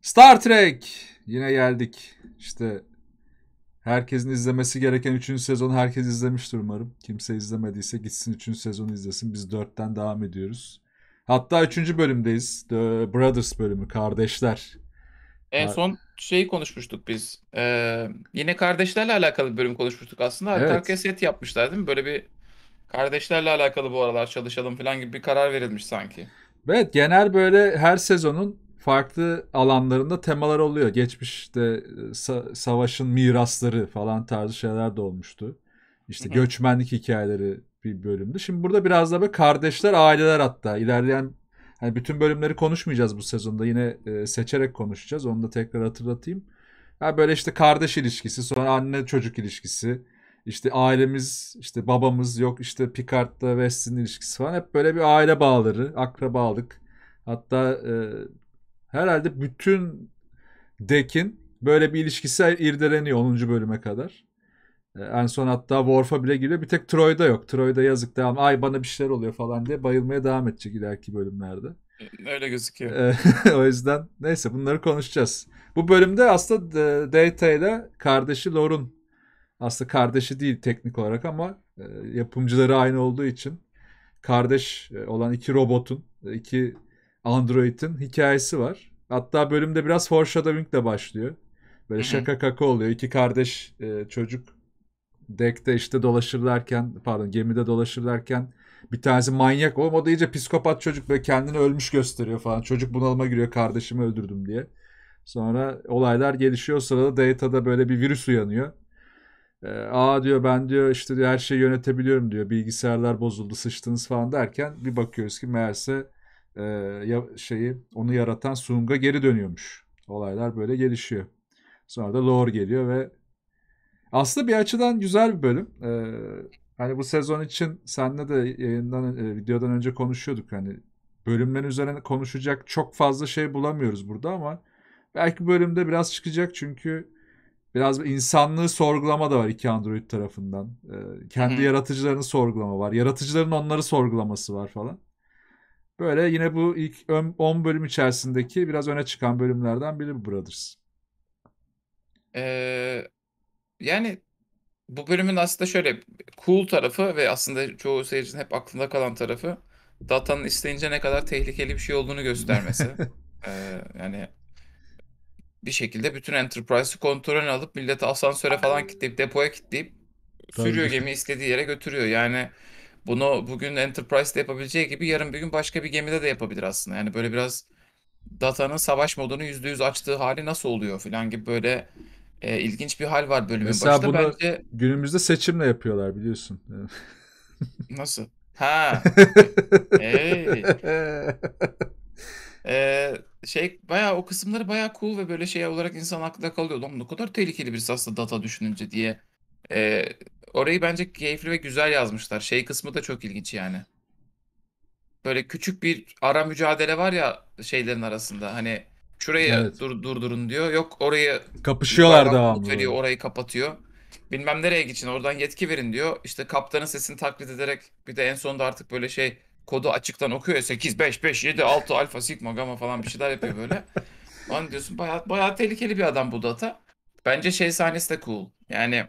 Star Trek yine geldik. İşte herkesin izlemesi gereken 3. sezonu herkes izlemiştir umarım. Kimse izlemediyse gitsin 3. sezonu izlesin. Biz 4'ten devam ediyoruz. Hatta 3. bölümdeyiz. The Brothers bölümü, kardeşler. En son şeyi konuşmuştuk biz. Ee, yine kardeşlerle alakalı bir bölüm konuşmuştuk aslında. Evet. Arkaya set yapmışlar değil mi? Böyle bir kardeşlerle alakalı bu aralar çalışalım falan gibi bir karar verilmiş sanki. Evet genel böyle her sezonun farklı alanlarında temalar oluyor. Geçmişte e, sa- savaşın mirasları falan tarzı şeyler de olmuştu. İşte Hı-hı. göçmenlik hikayeleri bir bölümdü. Şimdi burada biraz da böyle kardeşler, aileler hatta ilerleyen hani bütün bölümleri konuşmayacağız bu sezonda. Yine e, seçerek konuşacağız. Onu da tekrar hatırlatayım. Ya yani böyle işte kardeş ilişkisi, sonra anne çocuk ilişkisi, işte ailemiz, işte babamız yok, işte Picard'la West'in ilişkisi falan hep böyle bir aile bağları, akrabalık. Hatta e, herhalde bütün Deck'in böyle bir ilişkisi irdeleniyor 10. bölüme kadar. Ee, en son hatta Worf'a bile giriyor. Bir tek Troy'da yok. Troy'da yazık devam. Ay bana bir şeyler oluyor falan diye bayılmaya devam edecek ileriki bölümlerde. Öyle gözüküyor. Ee, o yüzden neyse bunları konuşacağız. Bu bölümde aslında e, Data ile kardeşi Lor'un aslında kardeşi değil teknik olarak ama e, yapımcıları aynı olduğu için kardeş e, olan iki robotun iki Android'in hikayesi var. Hatta bölümde biraz foreshadowing de başlıyor. Böyle şaka kaka oluyor. İki kardeş e, çocuk deckte işte dolaşırlarken pardon gemide dolaşırlarken bir tanesi manyak oğlum o da iyice psikopat çocuk ve kendini ölmüş gösteriyor falan. Çocuk bunalıma giriyor kardeşimi öldürdüm diye. Sonra olaylar gelişiyor o sırada Data'da böyle bir virüs uyanıyor. E, Aa diyor ben diyor işte diyor, her şeyi yönetebiliyorum diyor bilgisayarlar bozuldu sıçtınız falan derken bir bakıyoruz ki meğerse e, şeyi onu yaratan Sung'a geri dönüyormuş. Olaylar böyle gelişiyor. Sonra da lore geliyor ve aslında bir açıdan güzel bir bölüm. Ee, hani bu sezon için senle de yayından e, videodan önce konuşuyorduk hani bölümlerin üzerine konuşacak çok fazla şey bulamıyoruz burada ama belki bölümde biraz çıkacak çünkü biraz insanlığı sorgulama da var iki android tarafından. Ee, kendi Hı-hı. yaratıcılarını sorgulama var. Yaratıcıların onları sorgulaması var falan. Böyle yine bu ilk 10 bölüm içerisindeki biraz öne çıkan bölümlerden biri bu Brothers. Ee, yani bu bölümün aslında şöyle cool tarafı ve aslında çoğu seyircinin hep aklında kalan tarafı datanın isteyince ne kadar tehlikeli bir şey olduğunu göstermesi. ee, yani bir şekilde bütün Enterprise'ı kontrolünü alıp milleti asansöre falan kilitleyip depoya kilitleyip sürüyor gemi istediği yere götürüyor. Yani bunu bugün Enterprise'de yapabileceği gibi yarın bir gün başka bir gemide de yapabilir aslında. Yani böyle biraz Data'nın savaş modunu yüzde yüz açtığı hali nasıl oluyor falan gibi böyle e, ilginç bir hal var bölümün Mesela başında. Mesela bunu Bence... günümüzde seçimle yapıyorlar biliyorsun. nasıl? Ha. hey. Ee, şey bayağı o kısımları bayağı cool ve böyle şey olarak insan aklında kalıyor. Lan ne kadar tehlikeli birisi aslında data düşününce diye e, orayı bence keyifli ve güzel yazmışlar. Şey kısmı da çok ilginç yani. Böyle küçük bir ara mücadele var ya şeylerin arasında. Hani şurayı evet. dur, durdurun diyor. Yok orayı kapışıyorlar devamlı. Veriyor, orayı kapatıyor. Bilmem nereye geçin oradan yetki verin diyor. İşte kaptanın sesini taklit ederek bir de en sonunda artık böyle şey kodu açıktan okuyor ya 8 5 5 7 6 alfa sigma gamma falan bir şeyler yapıyor böyle. Lan diyorsun bayağı bayağı tehlikeli bir adam bu data. Bence şey sahnesi de cool. Yani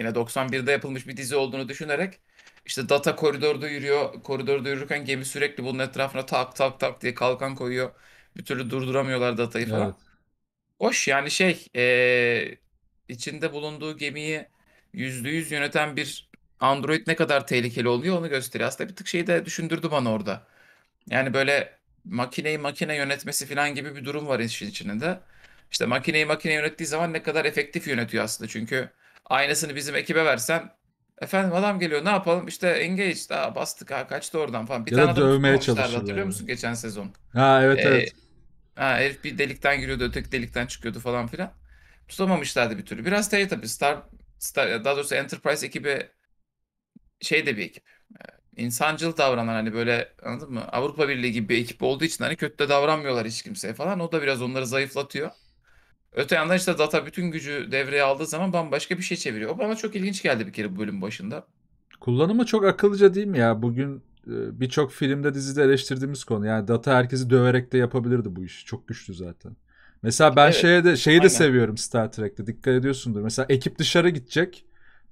yine 91'de yapılmış bir dizi olduğunu düşünerek işte data koridorda yürüyor. Koridorda yürürken gemi sürekli bunun etrafına tak tak tak diye kalkan koyuyor. Bir türlü durduramıyorlar datayı falan. Evet. Hoş yani şey e, içinde bulunduğu gemiyi yüz yöneten bir Android ne kadar tehlikeli oluyor onu gösteriyor. Aslında bir tık şeyi de düşündürdü bana orada. Yani böyle makineyi makine yönetmesi falan gibi bir durum var işin içinde. İşte makineyi makine yönettiği zaman ne kadar efektif yönetiyor aslında. Çünkü Aynısını bizim ekibe versem efendim adam geliyor ne yapalım işte engage daha bastık ha kaçtı oradan falan. Bir Ya da tane adamı dövmeye tutmamışlardı, çalışıyorlar. hatırlıyor musun geçen sezon? Ha evet Ee, evet. ha, herif bir delikten giriyordu öteki delikten çıkıyordu falan filan. Tutamamışlardı bir türlü. Biraz şey tabii Star, Star daha doğrusu Enterprise ekibi şey de bir ekip. Ee, insancıl davranan hani böyle anladın mı? Avrupa Birliği gibi bir ekip olduğu için hani kötü de davranmıyorlar hiç kimseye falan. O da biraz onları zayıflatıyor. Öte yandan işte data bütün gücü devreye aldığı zaman bambaşka bir şey çeviriyor. O bana çok ilginç geldi bir kere bu bölüm başında. Kullanımı çok akıllıca değil mi ya? Bugün e, birçok filmde dizide eleştirdiğimiz konu. Yani data herkesi döverek de yapabilirdi bu işi. Çok güçlü zaten. Mesela ben evet, şeye de şeyi aynen. de seviyorum Star Trek'te. Dikkat ediyorsundur. Mesela ekip dışarı gidecek.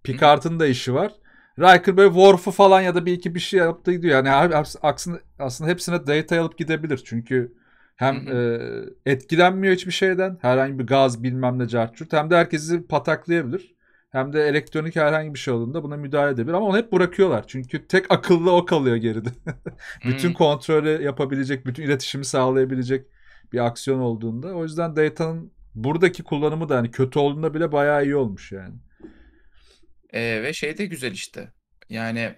Picard'ın da işi var. Riker böyle Worf'u falan ya da bir iki bir şey yaptı gidiyor. Yani aslında aslında hepsine data alıp gidebilir. Çünkü hem e, etkilenmiyor hiçbir şeyden. Herhangi bir gaz bilmem ne cartçurt. Hem de herkesi pataklayabilir. Hem de elektronik herhangi bir şey olduğunda buna müdahale edebilir. Ama onu hep bırakıyorlar. Çünkü tek akıllı o kalıyor geride. bütün kontrolü yapabilecek, bütün iletişimi sağlayabilecek bir aksiyon olduğunda. O yüzden data'nın buradaki kullanımı da hani kötü olduğunda bile bayağı iyi olmuş yani. Ee, ve şey de güzel işte. Yani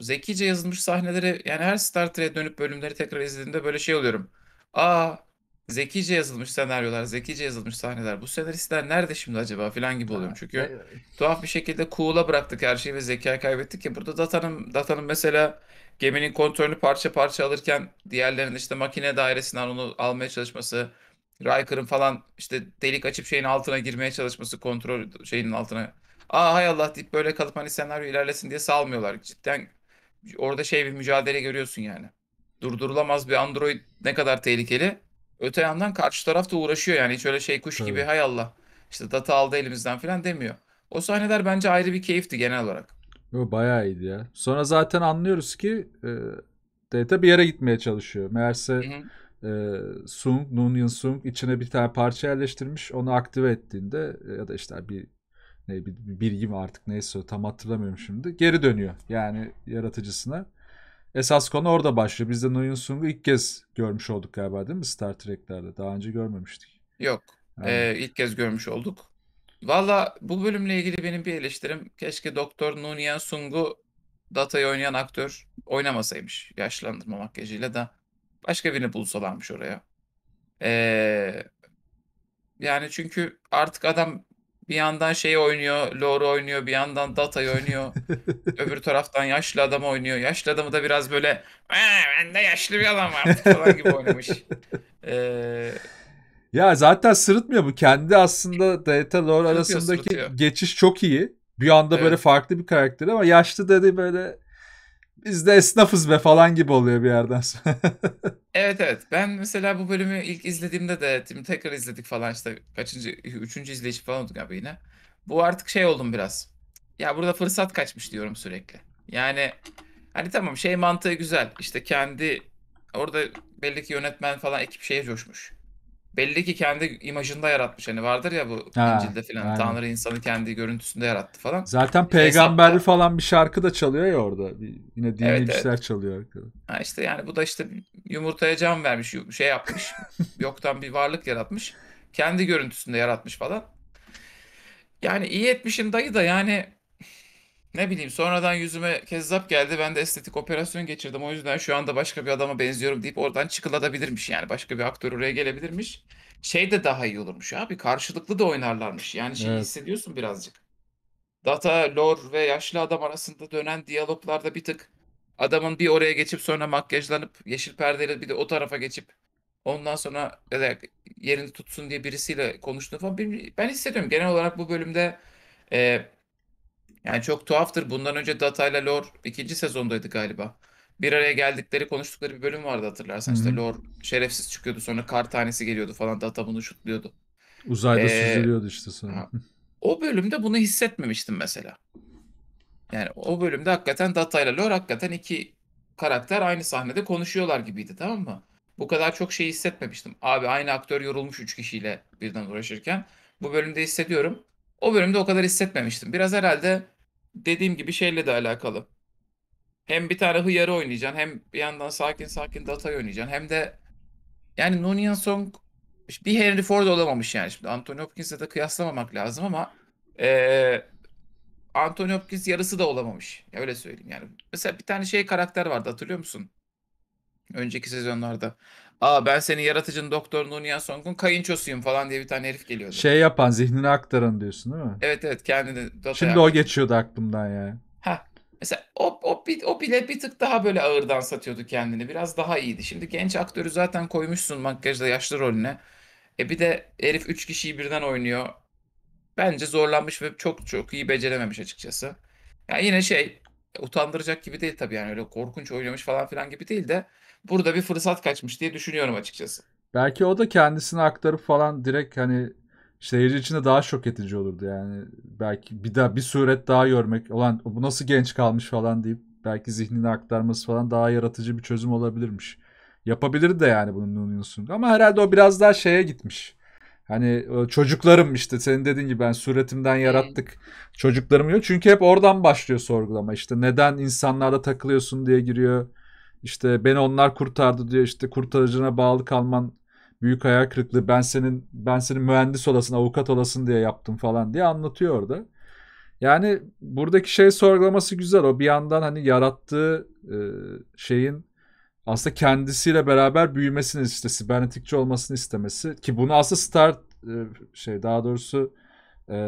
zekice yazılmış sahneleri yani her Star Trek'e dönüp bölümleri tekrar izlediğimde böyle şey oluyorum. Aa zekice yazılmış senaryolar, zekice yazılmış sahneler. Bu senaristler nerede şimdi acaba filan gibi oluyorum çünkü. Tuhaf bir şekilde cool'a bıraktık her şeyi ve zeka kaybettik ya. Burada Data'nın Data'nın mesela geminin kontrolünü parça parça alırken diğerlerinin işte makine dairesinden onu almaya çalışması, Riker'ın falan işte delik açıp şeyin altına girmeye çalışması, kontrol şeyinin altına aa hay Allah deyip böyle kalıp hani senaryo ilerlesin diye salmıyorlar. Cidden orada şey bir mücadele görüyorsun yani. Durdurulamaz bir Android ne kadar tehlikeli. Öte yandan karşı taraf da uğraşıyor yani hiç öyle şey kuş gibi evet. hay Allah işte data aldı elimizden falan demiyor. O sahneler bence ayrı bir keyifti genel olarak. Yo, bayağı iyiydi ya. Sonra zaten anlıyoruz ki e, Data bir yere gitmeye çalışıyor. Meğerse Hı-hı e, Sung, Noonien Sung içine bir tane parça yerleştirmiş. Onu aktive ettiğinde e, ya da işte bir ne bilgi mi artık neyse tam hatırlamıyorum şimdi. Geri dönüyor yani yaratıcısına. Esas konu orada başlıyor. Biz de Nuyun Sung'u ilk kez görmüş olduk galiba değil mi Star Trek'lerde? Daha önce görmemiştik. Yok. Yani. E, ee, ilk kez görmüş olduk. Valla bu bölümle ilgili benim bir eleştirim. Keşke Doktor Nunyen Sung'u Data'yı oynayan aktör oynamasaymış. Yaşlandırma makyajıyla da. Başka birini bulsalarmış oraya. Ee, yani çünkü artık adam bir yandan şey oynuyor, Lore oynuyor, bir yandan Data'yı oynuyor. Öbür taraftan yaşlı adam oynuyor. Yaşlı adamı da biraz böyle ben de yaşlı bir adam var falan gibi oynamış. Ee, ya zaten sırıtmıyor bu. Kendi aslında Data Lore arasındaki sırıtıyor. geçiş çok iyi. Bir anda evet. böyle farklı bir karakter ama yaşlı dedi böyle biz de esnafız be falan gibi oluyor bir yerden sonra. Evet, evet. Ben mesela bu bölümü ilk izlediğimde de şimdi tekrar izledik falan işte kaçıncı, üçüncü izleyişim falan oldu galiba yine. Bu artık şey oldum biraz. Ya burada fırsat kaçmış diyorum sürekli. Yani hani tamam şey mantığı güzel. İşte kendi orada belli ki yönetmen falan ekip şeye coşmuş belli ki kendi imajında yaratmış. Hani vardır ya bu ha, İncil'de filan yani. Tanrı insanı kendi görüntüsünde yarattı falan. Zaten peygamberli Hesapta... falan bir şarkı da çalıyor ya orada. yine dini evet, bir evet. çalıyor arkada. Ha işte yani bu da işte yumurtaya can vermiş, şey yapmış. yoktan bir varlık yaratmış. Kendi görüntüsünde yaratmış falan. Yani iyi etmişin dayı da yani ne bileyim sonradan yüzüme kezzap geldi. Ben de estetik operasyon geçirdim. O yüzden şu anda başka bir adama benziyorum deyip oradan çıkılabilirmiş. Yani başka bir aktör oraya gelebilirmiş. Şey de daha iyi olurmuş abi. Karşılıklı da oynarlarmış. Yani şimdi Evet. hissediyorsun birazcık. Data, lore ve yaşlı adam arasında dönen diyaloglarda bir tık adamın bir oraya geçip sonra makyajlanıp yeşil perdeyle bir de o tarafa geçip ondan sonra yerini tutsun diye birisiyle konuştuğunu falan ben hissediyorum. Genel olarak bu bölümde e, yani çok tuhaftır. Bundan önce Data ile Lore ikinci sezondaydı galiba. Bir araya geldikleri konuştukları bir bölüm vardı hatırlarsan. Hı hı. İşte Lore şerefsiz çıkıyordu sonra kar tanesi geliyordu falan Data bunu şutluyordu. Uzayda ee, süzülüyordu işte sonra. O bölümde bunu hissetmemiştim mesela. Yani o bölümde hakikaten Data ile Lore hakikaten iki karakter aynı sahnede konuşuyorlar gibiydi tamam mı? Bu kadar çok şey hissetmemiştim. Abi aynı aktör yorulmuş üç kişiyle birden uğraşırken. Bu bölümde hissediyorum. O bölümde o kadar hissetmemiştim. Biraz herhalde dediğim gibi şeyle de alakalı. Hem bir tane hıyarı oynayacaksın hem bir yandan sakin sakin Data'yı oynayacaksın. Hem de yani Nunyan Song bir Henry Ford olamamış yani. Şimdi Anthony Hopkins'le de kıyaslamamak lazım ama ee, Anthony Hopkins yarısı da olamamış. Ya öyle söyleyeyim yani. Mesela bir tane şey karakter vardı hatırlıyor musun? Önceki sezonlarda. Aa ben senin yaratıcın doktor Nuniyan Songun kayınçosuyum falan diye bir tane herif geliyordu. Şey yapan zihnini aktaran diyorsun değil mi? Evet evet kendini. Dota Şimdi o geçiyordu aklımdan yani. Ha mesela o, o, o bile bir tık daha böyle ağırdan satıyordu kendini. Biraz daha iyiydi. Şimdi genç aktörü zaten koymuşsun makyajda yaşlı rolüne. E bir de herif üç kişiyi birden oynuyor. Bence zorlanmış ve çok çok iyi becerememiş açıkçası. Yani yine şey utandıracak gibi değil tabii yani öyle korkunç oynamış falan filan gibi değil de burada bir fırsat kaçmış diye düşünüyorum açıkçası. Belki o da kendisini aktarıp falan direkt hani seyirci için de daha şok edici olurdu yani. Belki bir daha bir suret daha görmek olan bu nasıl genç kalmış falan deyip belki zihnini aktarması falan daha yaratıcı bir çözüm olabilirmiş. yapabilirdi de yani bunu Nunez'un. Ama herhalde o biraz daha şeye gitmiş. Hani e, çocuklarım işte senin dediğin gibi ben suretimden yarattık çocuklarım yok. Çünkü hep oradan başlıyor sorgulama işte neden insanlarda takılıyorsun diye giriyor. İşte beni onlar kurtardı diyor. İşte kurtarıcına bağlı kalman büyük hayal kırıklığı. Ben senin ben senin mühendis olasın, avukat olasın diye yaptım falan diye anlatıyor orada. Yani buradaki şey sorgulaması güzel. O bir yandan hani yarattığı e, şeyin aslında kendisiyle beraber büyümesini işte sibernetikçi olmasını istemesi ki bunu aslında start e, şey daha doğrusu e,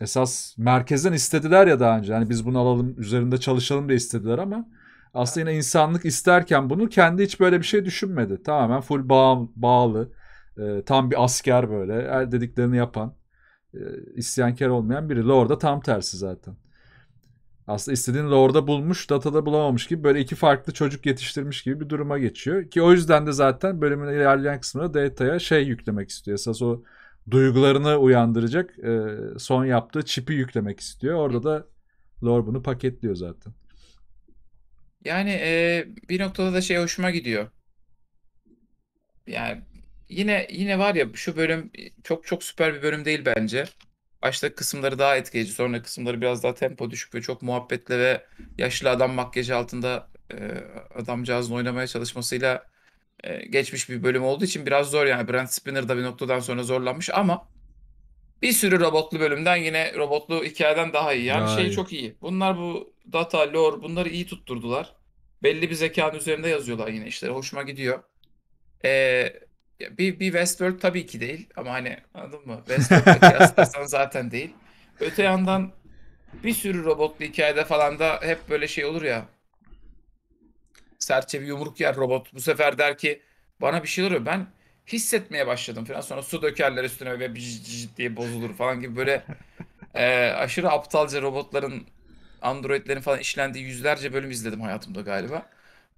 esas merkezden istediler ya daha önce. Hani biz bunu alalım üzerinde çalışalım diye istediler ama aslında yine insanlık isterken bunu kendi hiç böyle bir şey düşünmedi. Tamamen full bağ, bağlı. E, tam bir asker böyle. Her dediklerini yapan. E, isyankar olmayan biri. Lord'a tam tersi zaten. Aslında istediğin Lord'a bulmuş, datada bulamamış gibi böyle iki farklı çocuk yetiştirmiş gibi bir duruma geçiyor. Ki o yüzden de zaten bölümün ilerleyen kısmında Data'ya şey yüklemek istiyor. Esas o duygularını uyandıracak e, son yaptığı çipi yüklemek istiyor. Orada da Lore bunu paketliyor zaten. Yani eee, bir noktada da şey hoşuma gidiyor. Yani yine yine var ya şu bölüm çok çok süper bir bölüm değil bence. Başta kısımları daha etkileyici, sonra kısımları biraz daha tempo düşük ve çok muhabbetle ve yaşlı adam makyaj altında eee adamcağızın oynamaya çalışmasıyla eee, geçmiş bir bölüm olduğu için biraz zor yani. Brent Spiner da bir noktadan sonra zorlanmış ama bir sürü robotlu bölümden yine robotlu hikayeden daha iyi. Yani Daha şey iyi. çok iyi. Bunlar bu data, lore bunları iyi tutturdular. Belli bir zekanın üzerinde yazıyorlar yine işleri. Hoşuma gidiyor. Ee, bir, bir Westworld tabii ki değil. Ama hani anladın mı? Westworld'la kıyaslarsan zaten değil. Öte yandan bir sürü robotlu hikayede falan da hep böyle şey olur ya. Serçe bir yumruk yer robot. Bu sefer der ki bana bir şey oluyor. Ben hissetmeye başladım falan. Sonra su dökerler üstüne ve cicit diye bozulur falan gibi böyle e, aşırı aptalca robotların, androidlerin falan işlendiği yüzlerce bölüm izledim hayatımda galiba.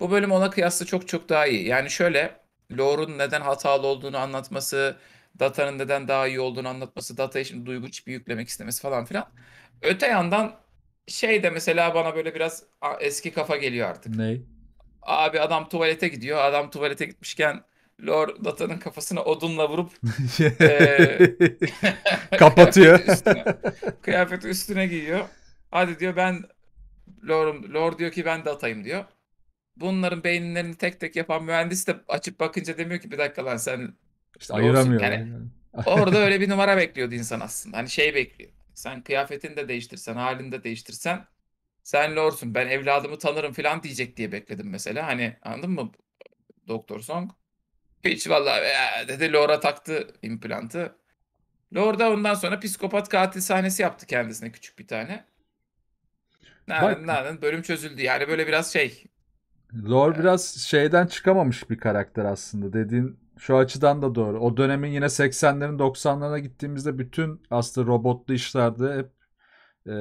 Bu bölüm ona kıyasla çok çok daha iyi. Yani şöyle Lore'un neden hatalı olduğunu anlatması, Data'nın neden daha iyi olduğunu anlatması, Data'ya şimdi duygu çipi yüklemek istemesi falan filan. Öte yandan şey de mesela bana böyle biraz eski kafa geliyor artık. Ne? Abi adam tuvalete gidiyor. Adam tuvalete gitmişken Lord Data'nın kafasına odunla vurup e, kapatıyor. kıyafeti, üstüne, üstüne giyiyor. Hadi diyor ben Lord'um. Lord diyor ki ben Data'yım diyor. Bunların beyinlerini tek tek yapan mühendis de açıp bakınca demiyor ki bir dakika lan sen İşte ayıramıyor. Yani, orada öyle bir numara bekliyordu insan aslında. Hani şey bekliyor. Sen kıyafetini de değiştirsen, halini de değiştirsen sen lorsun ben evladımı tanırım falan diyecek diye bekledim mesela. Hani anladın mı Doktor Song? Hiç vallahi ee, dedi Laura taktı implantı. Laura da ondan sonra psikopat katil sahnesi yaptı kendisine küçük bir tane. Nereden, nereden bölüm çözüldü. Yani böyle biraz şey. Lore ee, biraz şeyden çıkamamış bir karakter aslında. Dediğin şu açıdan da doğru. O dönemin yine 80'lerin 90'larına gittiğimizde bütün aslında robotlu işlerde hep e,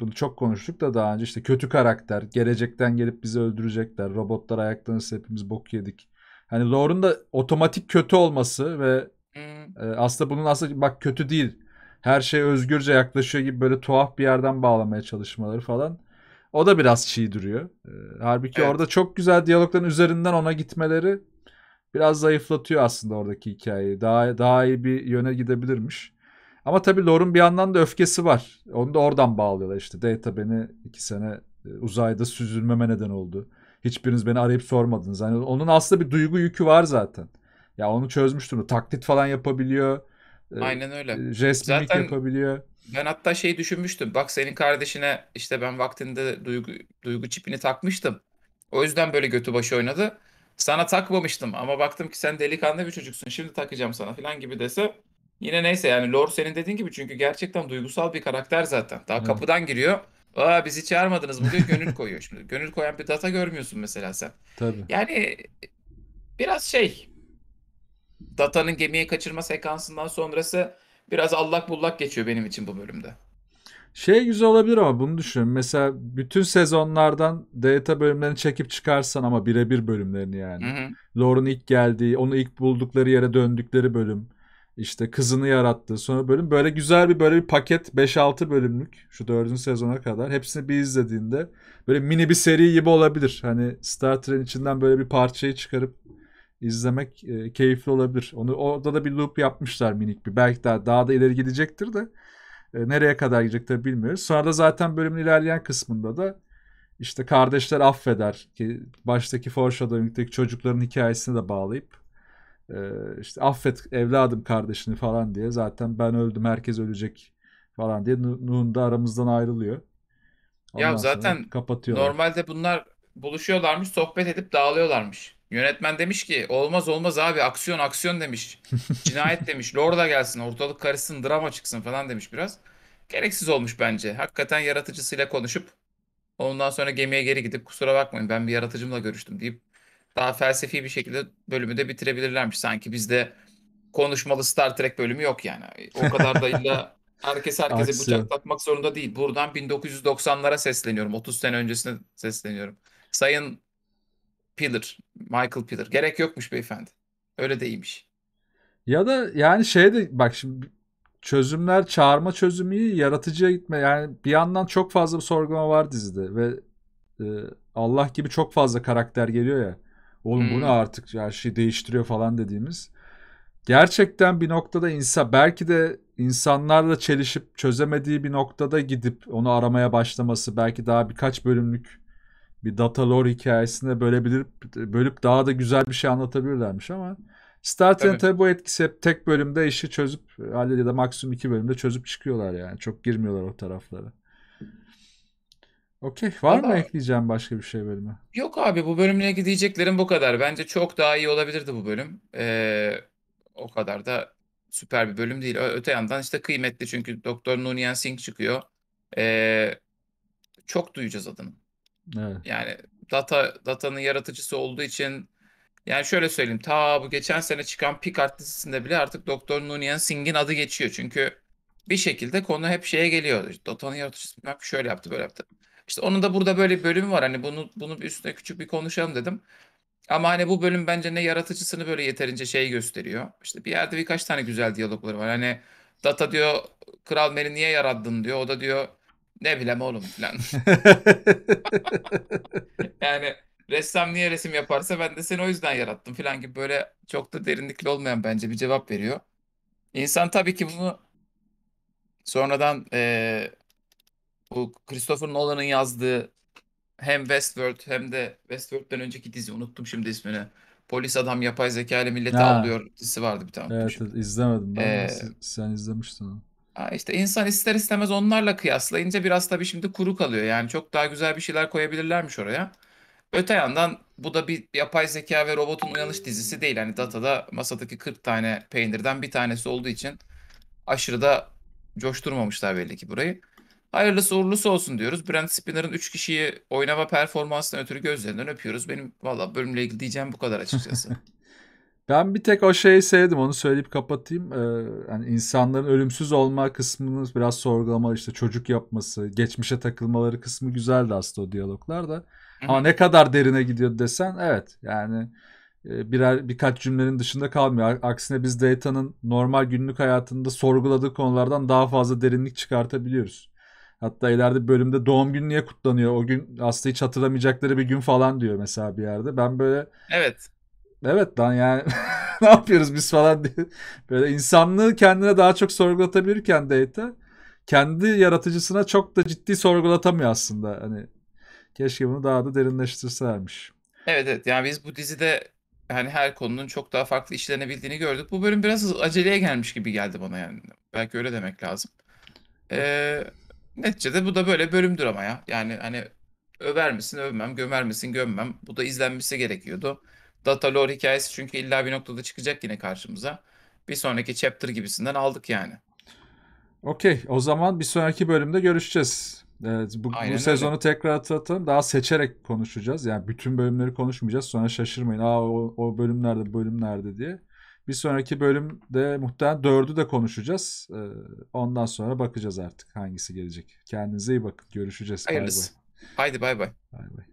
bunu çok konuştuk da daha önce işte kötü karakter, gelecekten gelip bizi öldürecekler, robotlar ayaklanırsa hepimiz bok yedik hani lore'un da otomatik kötü olması ve hmm. e, aslında bunun aslında bak kötü değil. Her şey özgürce yaklaşıyor gibi böyle tuhaf bir yerden bağlamaya çalışmaları falan. O da biraz çiğ duruyor. E, halbuki evet. orada çok güzel diyalogların üzerinden ona gitmeleri biraz zayıflatıyor aslında oradaki hikayeyi. Daha daha iyi bir yöne gidebilirmiş. Ama tabii Lore'un bir yandan da öfkesi var. Onu da oradan bağlıyorlar işte. Data beni iki sene e, uzayda süzülmeme neden oldu. Hiçbiriniz beni arayıp sormadınız. Hani onun aslında bir duygu yükü var zaten. Ya onu çözmüştür. taklit falan yapabiliyor. Ee, Aynen öyle. E, jest zaten yapabiliyor. Ben hatta şey düşünmüştüm. Bak senin kardeşine işte ben vaktinde duygu, duygu çipini takmıştım. O yüzden böyle götü başı oynadı. Sana takmamıştım ama baktım ki sen delikanlı bir çocuksun. Şimdi takacağım sana falan gibi dese yine neyse yani Lor senin dediğin gibi çünkü gerçekten duygusal bir karakter zaten. Daha evet. kapıdan giriyor. Aa bizi çağırmadınız mı diyor gönül koyuyor şimdi. Gönül koyan bir data görmüyorsun mesela sen. Tabii. Yani biraz şey datanın gemiye kaçırma sekansından sonrası biraz allak bullak geçiyor benim için bu bölümde. Şey güzel olabilir ama bunu düşün Mesela bütün sezonlardan data bölümlerini çekip çıkarsan ama birebir bölümlerini yani. Hı hı. Lore'un ilk geldiği, onu ilk buldukları yere döndükleri bölüm işte kızını yarattığı sonra bölüm böyle güzel bir böyle bir paket 5-6 bölümlük şu 4. sezona kadar hepsini bir izlediğinde böyle mini bir seri gibi olabilir. Hani Star Trek'in içinden böyle bir parçayı çıkarıp izlemek e, keyifli olabilir. Onu orada da bir loop yapmışlar minik bir. Belki daha daha da ileri gidecektir de e, nereye kadar gidecek tabii bilmiyoruz. Sonra da zaten bölümün ilerleyen kısmında da işte kardeşler affeder ki baştaki foreshadowing'deki çocukların hikayesini de bağlayıp ee, işte affet evladım kardeşini falan diye zaten ben öldüm herkes ölecek falan diye Nuh'un da aramızdan ayrılıyor. Ondan ya zaten kapatıyorlar. normalde bunlar buluşuyorlarmış sohbet edip dağılıyorlarmış. Yönetmen demiş ki olmaz olmaz abi aksiyon aksiyon demiş. Cinayet demiş. Lorda gelsin ortalık karışsın drama çıksın falan demiş biraz. Gereksiz olmuş bence. Hakikaten yaratıcısıyla konuşup ondan sonra gemiye geri gidip kusura bakmayın ben bir yaratıcımla görüştüm deyip daha felsefi bir şekilde bölümü de bitirebilirlermiş sanki. Bizde konuşmalı Star Trek bölümü yok yani. O kadar da illa herkes herkese Aksiyon. bıçaklatmak zorunda değil. Buradan 1990'lara sesleniyorum. 30 sene öncesine sesleniyorum. Sayın Piller, Michael Piller. Gerek yokmuş beyefendi. Öyle de Ya da yani şey de bak şimdi çözümler çağırma çözümü yaratıcıya gitme. Yani bir yandan çok fazla bir sorgulama var dizide ve e, Allah gibi çok fazla karakter geliyor ya. Oğlum hmm. bu ne hmm. artık her şeyi değiştiriyor falan dediğimiz. Gerçekten bir noktada insan belki de insanlarla çelişip çözemediği bir noktada gidip onu aramaya başlaması belki daha birkaç bölümlük bir data lore hikayesine bölebilir bölüp daha da güzel bir şey anlatabilirlermiş ama Star Trek'in tabii bu etkisi hep tek bölümde işi çözüp ya da maksimum iki bölümde çözüp çıkıyorlar yani. Çok girmiyorlar o taraflara. Okey. Var Vallahi... mı ekleyeceğim başka bir şey bölüme? Yok abi bu bölümle ilgili bu kadar. Bence çok daha iyi olabilirdi bu bölüm. Ee, o kadar da süper bir bölüm değil. öte yandan işte kıymetli çünkü Doktor Nunyan Singh çıkıyor. Ee, çok duyacağız adını. Evet. Yani Data Data'nın yaratıcısı olduğu için yani şöyle söyleyeyim. Ta bu geçen sene çıkan Picard dizisinde bile artık Doktor Nunyan Singh'in adı geçiyor. Çünkü bir şekilde konu hep şeye geliyor. Data'nın yaratıcısı şöyle yaptı böyle yaptı. İşte onun da burada böyle bir bölümü var. Hani bunu bunu üstüne küçük bir konuşalım dedim. Ama hani bu bölüm bence ne yaratıcısını böyle yeterince şey gösteriyor. İşte bir yerde birkaç tane güzel diyalogları var. Hani Data diyor Kral Meri niye yarattın diyor. O da diyor ne bileyim oğlum falan. yani ressam niye resim yaparsa ben de seni o yüzden yarattım falan gibi böyle çok da derinlikli olmayan bence bir cevap veriyor. İnsan tabii ki bunu sonradan e, bu Christopher Nolan'ın yazdığı hem Westworld hem de Westworld'den önceki dizi unuttum şimdi ismini. Polis adam yapay zeka ile millete alıyor dizisi vardı bir tane. Evet, evet izlemedim. Ben ee, siz, sen izlemiştin onu. İşte insan ister istemez onlarla kıyaslayınca biraz tabii şimdi kuru kalıyor. Yani çok daha güzel bir şeyler koyabilirlermiş oraya. Öte yandan bu da bir yapay zeka ve robotun uyanış dizisi değil. Hani Data'da masadaki 40 tane peynirden bir tanesi olduğu için aşırı da coşturmamışlar belli ki burayı. Hayırlısı uğurlusu olsun diyoruz. Brent Spinner'ın 3 kişiyi oynama performansından ötürü gözlerinden öpüyoruz. Benim valla bölümle ilgili diyeceğim bu kadar açıkçası. ben bir tek o şeyi sevdim onu söyleyip kapatayım. Ee, yani insanların ölümsüz olma kısmını biraz sorgulama işte çocuk yapması, geçmişe takılmaları kısmı güzeldi aslında o diyaloglar da. Ama ne kadar derine gidiyor desen evet yani e, birer birkaç cümlenin dışında kalmıyor. Aksine biz Dayton'ın normal günlük hayatında sorguladığı konulardan daha fazla derinlik çıkartabiliyoruz. Hatta ileride bölümde doğum günü niye kutlanıyor? O gün aslında hiç hatırlamayacakları bir gün falan diyor mesela bir yerde. Ben böyle... Evet. Evet lan yani ne yapıyoruz biz falan diye. Böyle insanlığı kendine daha çok sorgulatabilirken Data kendi yaratıcısına çok da ciddi sorgulatamıyor aslında. Hani keşke bunu daha da derinleştirselermiş. Evet evet yani biz bu dizide hani her konunun çok daha farklı işlenebildiğini gördük. Bu bölüm biraz aceleye gelmiş gibi geldi bana yani. Belki öyle demek lazım. Ee, Neticede bu da böyle bölümdür ama ya. Yani hani över misin övmem, gömer misin gömmem. Bu da izlenmesi gerekiyordu. Data lore hikayesi çünkü illa bir noktada çıkacak yine karşımıza. Bir sonraki chapter gibisinden aldık yani. Okey o zaman bir sonraki bölümde görüşeceğiz. Evet, bu, bu sezonu öyle. tekrar hatırlatalım. Daha seçerek konuşacağız. Yani bütün bölümleri konuşmayacağız. Sonra şaşırmayın. Aa o, o bölüm nerede, bölüm nerede diye. Bir sonraki bölümde muhtemelen dördü de konuşacağız. Ee, ondan sonra bakacağız artık hangisi gelecek. Kendinize iyi bakın. Görüşeceğiz. Hayırlısı. Bye bye. Haydi bay bay. Bay bay.